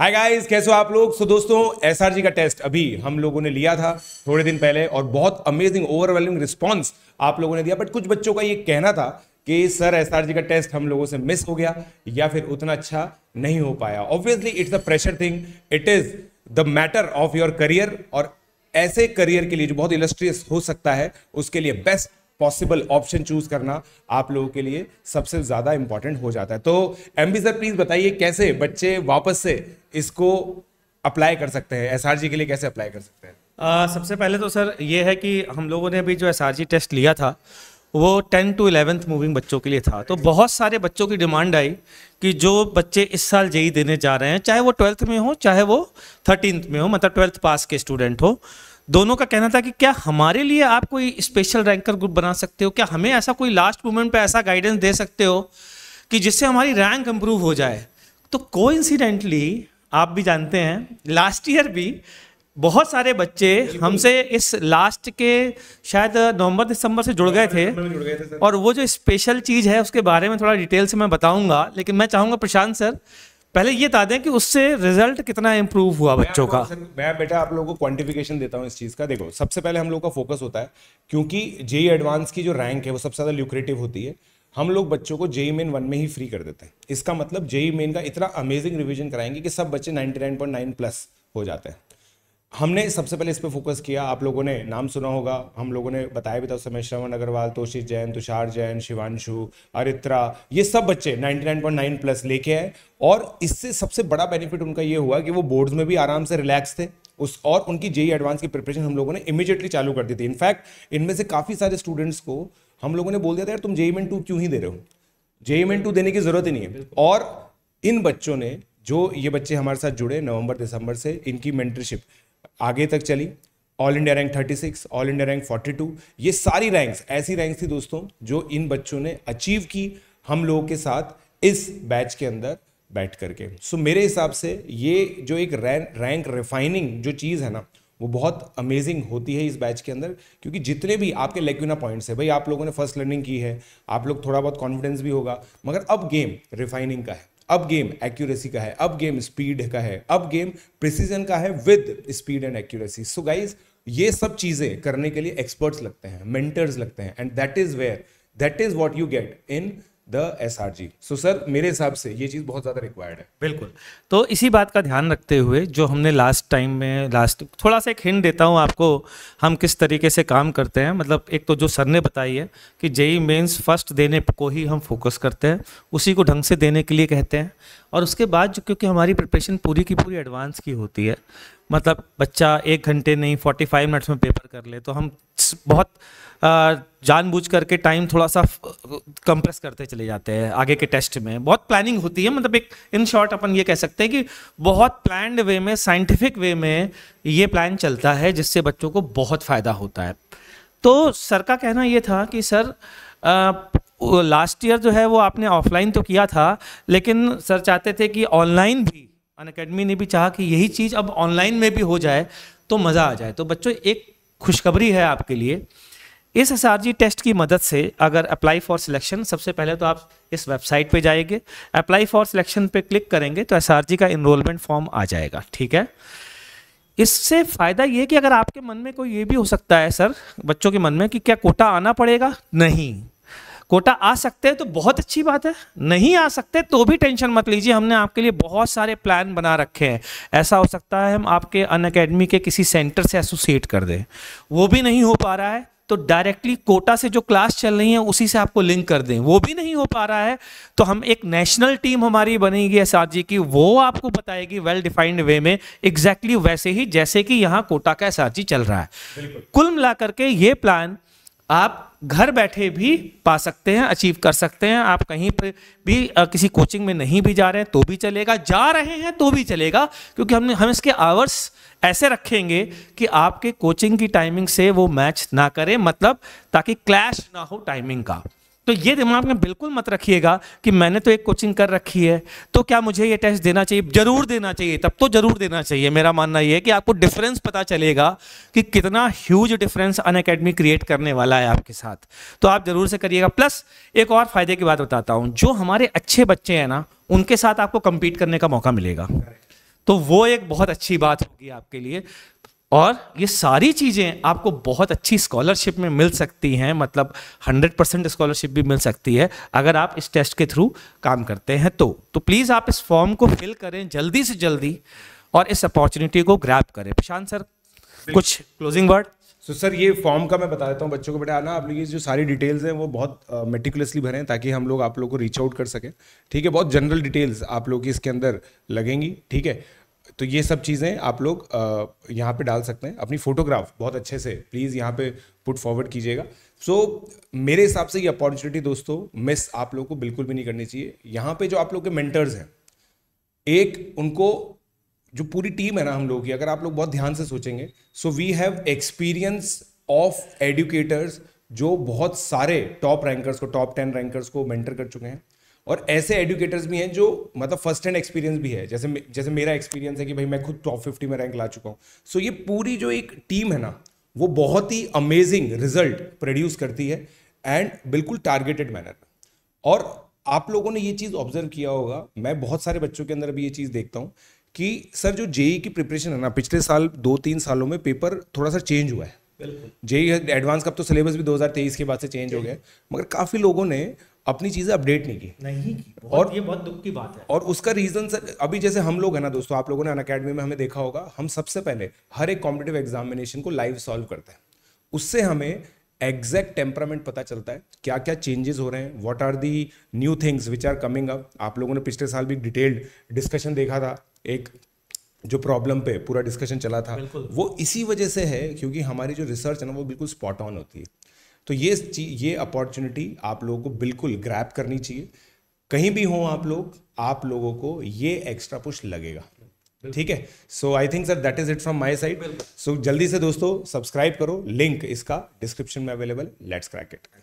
hi guys कैसे हो आप लोग सो so, दोस्तों एसआरजी का टेस्ट अभी हम लोगों ने लिया था थोड़े दिन पहले और बहुत अमेजिंग ओवरवेलमिंग रिस्पांस आप लोगों ने दिया बट कुछ बच्चों का ये कहना था कि सर एसआरजी का टेस्ट हम लोगों से मिस हो गया या फिर उतना अच्छा नहीं हो पाया obviously it's a pressure thing it is the matter of your career और ऐसे करियर के लिए जो बहुत इलस्ट्रियस हो सकता है उसके लिए बेस्ट पॉसिबल ऑप्शन चूज करना आप लोगों के लिए सबसे ज़्यादा इंपॉर्टेंट हो जाता है तो एम सर प्लीज़ बताइए कैसे बच्चे वापस से इसको अप्लाई कर सकते हैं एस के लिए कैसे अप्लाई कर सकते हैं सबसे पहले तो सर ये है कि हम लोगों ने अभी जो एस टेस्ट लिया था वो टेन टू इलेवेंथ मूविंग बच्चों के लिए था तो बहुत सारे बच्चों की डिमांड आई कि जो बच्चे इस साल जेई देने जा रहे हैं चाहे वो ट्वेल्थ में हो चाहे वो थर्टीनथ में हो मतलब ट्वेल्थ पास के स्टूडेंट हो दोनों का कहना था कि क्या हमारे लिए आप कोई स्पेशल रैंकर ग्रुप बना सकते हो क्या हमें ऐसा कोई लास्ट मोमेंट पे ऐसा गाइडेंस दे सकते हो कि जिससे हमारी रैंक इम्प्रूव हो जाए तो को आप भी जानते हैं लास्ट ईयर भी बहुत सारे बच्चे हमसे इस लास्ट के शायद नवंबर दिसंबर से जुड़ गए थे और वो जो स्पेशल चीज़ है उसके बारे में थोड़ा डिटेल से मैं बताऊंगा लेकिन मैं चाहूँगा प्रशांत सर पहले ये बता दें कि उससे रिजल्ट कितना इम्प्रूव हुआ बच्चों का मैं बेटा आप लोगों को क्वांटिफिकेशन देता हूँ इस चीज़ का देखो सबसे पहले हम लोग का फोकस होता है क्योंकि जेई एडवांस e की जो रैंक है वो सबसे ज़्यादा ल्यूक्रेटिव होती है हम लोग बच्चों को जेई मेन वन में ही फ्री कर देते हैं इसका मतलब जेई मेन e का इतना अमेजिंग रिविजन कराएंगे कि सब बच्चे 99.9 प्लस हो जाते हैं हमने सबसे पहले इस पर फोकस किया आप लोगों ने नाम सुना होगा हम लोगों ने बताया भी था उस समय श्रवण अग्रवाल तोषित जैन तुषार जैन शिवानशु अरित्रा ये सब बच्चे 99.9 प्लस लेके आए और इससे सबसे बड़ा बेनिफिट उनका ये हुआ कि वो बोर्ड्स में भी आराम से रिलैक्स थे उस और उनकी जेई एडवांस e की प्रिपरेशन हम लोगों ने इमीजिएटली चालू कर दी थी इनफैक्ट इनमें से काफ़ी सारे स्टूडेंट्स को हम लोगों ने बोल दिया था यार तुम जेई मेन टू क्यों ही दे रहे हो जेई मेन टू देने की ज़रूरत ही नहीं है और इन बच्चों ने जो ये बच्चे हमारे साथ जुड़े नवंबर दिसंबर से इनकी मेंटरशिप आगे तक चली all India rank 36, all India rank 42 ये सारी रैंक्स ऐसी रैंक्स थी दोस्तों जो इन बच्चों ने अचीव की हम लोगों के साथ इस बैच के अंदर बैठ करके सो so, मेरे हिसाब से ये जो एक रैंक रिफाइनिंग जो चीज़ है ना वो बहुत अमेजिंग होती है इस बैच के अंदर क्योंकि जितने भी आपके लेक्यूना पॉइंट्स है भाई आप लोगों ने फर्स्ट लर्निंग की है आप लोग थोड़ा बहुत कॉन्फिडेंस भी होगा मगर अब गेम रिफाइनिंग का है अब गेम एक्यूरेसी का है अब गेम स्पीड का है अब गेम प्रिसीजन का है with speed and accuracy so guys ये सब चीज़ें करने के लिए एक्सपर्ट्स लगते हैं मेंटर्स लगते हैं and that is where that is what you get in the S R G so sir मेरे हिसाब से ये चीज़ बहुत ज़्यादा रिक्वायर्ड है बिल्कुल तो इसी बात का ध्यान रखते हुए जो हमने लास्ट टाइम में लास्ट थोड़ा सा एक हिंट देता हूँ आपको हम किस तरीके से काम करते हैं मतलब एक तो जो सर ने बताई है कि जेई मेन्स फर्स्ट देने को ही हम फोकस करते हैं उसी को ढंग से देने के लिए कहते हैं और उसके बाद जो क्योंकि हमारी प्रिपरेशन पूरी की पूरी एडवांस की होती है मतलब बच्चा एक घंटे नहीं 45 मिनट्स में पेपर कर ले तो हम बहुत जानबूझ करके टाइम थोड़ा सा कंप्रेस करते चले जाते हैं आगे के टेस्ट में बहुत प्लानिंग होती है मतलब एक इन शॉर्ट अपन ये कह सकते हैं कि बहुत प्लान्ड वे में साइंटिफिक वे में ये प्लान चलता है जिससे बच्चों को बहुत फ़ायदा होता है तो सर का कहना ये था कि सर लास्ट ईयर जो है वो आपने ऑफलाइन तो किया था लेकिन सर चाहते थे कि ऑनलाइन भी अन अकेडमी ने भी चाहा कि यही चीज़ अब ऑनलाइन में भी हो जाए तो मज़ा आ जाए तो बच्चों एक खुशखबरी है आपके लिए इस एस टेस्ट की मदद से अगर अप्लाई फॉर सिलेक्शन सबसे पहले तो आप इस वेबसाइट पे जाएंगे अप्लाई फॉर सिलेक्शन पे क्लिक करेंगे तो एस का इनरोलमेंट फॉर्म आ जाएगा ठीक है इससे फ़ायदा ये कि अगर आपके मन में कोई ये भी हो सकता है सर बच्चों के मन में कि क्या कोटा आना पड़ेगा नहीं कोटा आ सकते हैं तो बहुत अच्छी बात है नहीं आ सकते तो भी टेंशन मत लीजिए हमने आपके लिए बहुत सारे प्लान बना रखे हैं ऐसा हो सकता है हम आपके अन अकेडमी के किसी सेंटर से एसोसिएट कर दें वो भी नहीं हो पा रहा है तो डायरेक्टली कोटा से जो क्लास चल रही है उसी से आपको लिंक कर दें वो भी नहीं हो पा रहा है तो हम एक नेशनल टीम हमारी बनेगी एसाद जी की वो आपको बताएगी वेल डिफाइंड वे में एग्जैक्टली exactly वैसे ही जैसे कि यहाँ कोटा का एसाद जी चल रहा है कुल मिलाकर के ये प्लान आप घर बैठे भी पा सकते हैं अचीव कर सकते हैं आप कहीं पर भी आ, किसी कोचिंग में नहीं भी जा रहे हैं तो भी चलेगा जा रहे हैं तो भी चलेगा क्योंकि हमने हम इसके आवर्स ऐसे रखेंगे कि आपके कोचिंग की टाइमिंग से वो मैच ना करें मतलब ताकि क्लैश ना हो टाइमिंग का तो ये दिमाग में बिल्कुल मत रखिएगा कि मैंने तो एक कोचिंग कर रखी है तो क्या मुझे ये टेस्ट देना चाहिए जरूर देना चाहिए तब तो जरूर देना चाहिए मेरा मानना ये है कि आपको डिफरेंस पता चलेगा कि कितना huge difference Unacademy create करने वाला है आपके साथ तो आप जरूर से करिएगा प्लस एक और फायदे की बात बताता हूँ जो हमारे अच्छे बच्चे हैं ना उनके साथ आपको कम्पीट करने का मौका मिलेगा तो वो एक बहुत अच्छी बात होगी आपके लिए और ये सारी चीज़ें आपको बहुत अच्छी स्कॉलरशिप में मिल सकती हैं मतलब 100 परसेंट स्कॉलरशिप भी मिल सकती है अगर आप इस टेस्ट के थ्रू काम करते हैं तो तो प्लीज़ आप इस फॉर्म को फिल करें जल्दी से जल्दी और इस अपॉर्चुनिटी को ग्रैप करें प्रशांत सर कुछ क्लोजिंग वर्ड सो सर ये फॉर्म का मैं बता देता हूँ बच्चों को बेटा आना आप लोग ये जो सारी डिटेल्स हैं वो बहुत मेटिकुलसली uh, भरें ताकि हम लोग आप लोग को रीच आउट कर सकें ठीक है बहुत जनरल डिटेल्स आप लोग की इसके अंदर लगेंगी ठीक है तो ये सब चीज़ें आप लोग यहाँ पे डाल सकते हैं अपनी फ़ोटोग्राफ बहुत अच्छे से प्लीज़ यहाँ पे पुट फॉरवर्ड कीजिएगा सो so, मेरे हिसाब से ये अपॉर्चुनिटी दोस्तों मिस आप लोग को बिल्कुल भी नहीं करनी चाहिए यहाँ पे जो आप लोग के मेंटर्स हैं एक उनको जो पूरी टीम है ना हम लोग की अगर आप लोग बहुत ध्यान से सोचेंगे so we have experience of educators जो बहुत सारे टॉप रैंकर्स को टॉप टेन रैंकर्स को मेंटर कर चुके हैं और ऐसे एडुकेटर्स भी हैं जो मतलब फर्स्ट हैंड एक्सपीरियंस भी है जैसे जैसे मेरा एक्सपीरियंस है कि भाई मैं खुद टॉप फिफ्टी में रैंक ला चुका हूँ सो so ये पूरी जो एक टीम है ना वो बहुत ही अमेजिंग रिजल्ट प्रोड्यूस करती है एंड बिल्कुल टारगेटेड मैनर में और आप लोगों ने ये चीज़ ऑब्जर्व किया होगा मैं बहुत सारे बच्चों के अंदर अभी ये चीज़ देखता हूँ कि सर जो जेई e e की प्रिपरेशन है ना पिछले साल दो तीन सालों में पेपर थोड़ा सा चेंज हुआ है जेई एडवांस e का तो सिलेबस भी 2023 के बाद से चेंज हो गया मगर काफ़ी लोगों ने अपनी चीज़ें अपडेट नहीं की नहीं की और ये बहुत दुख की बात है और उसका रीज़न सर अभी जैसे हम लोग हैं ना दोस्तों आप लोगों ने अन अकेडमी में हमें देखा होगा हम सबसे पहले हर एक कॉम्पिटेटिव एग्जामिनेशन को लाइव सॉल्व करते हैं उससे हमें एग्जैक्ट टेम्परामेंट पता चलता है क्या क्या चेंजेस हो रहे हैं what are the new things which are coming up आप लोगों ने पिछले साल भी डिटेल्ड डिस्कशन देखा था एक जो प्रॉब्लम पे पूरा डिस्कशन चला था वो इसी वजह से है क्योंकि हमारी जो रिसर्च है ना वो बिल्कुल स्पॉट ऑन होती है तो ये ये अपॉर्चुनिटी आप लोगों को बिल्कुल ग्रैप करनी चाहिए कहीं भी हों आप लोग आप लोगों को ये एक्स्ट्रा पुश लगेगा ठीक है so I think sir that is it from my side so जल्दी से दोस्तों सब्सक्राइब करो लिंक इसका डिस्क्रिप्शन में अवेलेबल लेट्स क्रैक इट